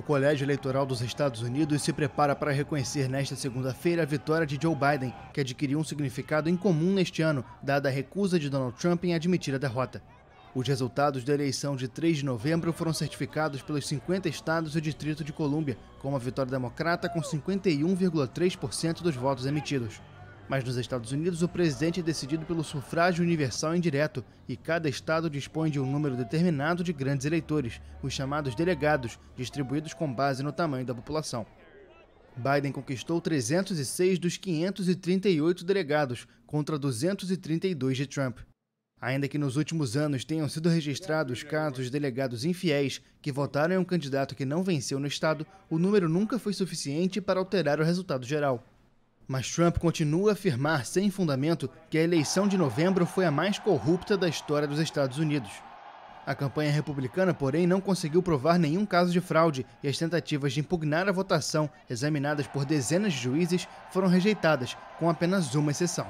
O Colégio Eleitoral dos Estados Unidos se prepara para reconhecer nesta segunda-feira a vitória de Joe Biden, que adquiriu um significado incomum neste ano, dada a recusa de Donald Trump em admitir a derrota. Os resultados da eleição de 3 de novembro foram certificados pelos 50 estados e o Distrito de Colômbia, com uma vitória democrata com 51,3% dos votos emitidos. Mas nos Estados Unidos, o presidente é decidido pelo sufrágio universal indireto e cada estado dispõe de um número determinado de grandes eleitores, os chamados delegados, distribuídos com base no tamanho da população. Biden conquistou 306 dos 538 delegados, contra 232 de Trump. Ainda que nos últimos anos tenham sido registrados casos de delegados infiéis que votaram em um candidato que não venceu no estado, o número nunca foi suficiente para alterar o resultado geral. Mas Trump continua a afirmar sem fundamento que a eleição de novembro foi a mais corrupta da história dos Estados Unidos. A campanha republicana, porém, não conseguiu provar nenhum caso de fraude e as tentativas de impugnar a votação, examinadas por dezenas de juízes, foram rejeitadas, com apenas uma exceção.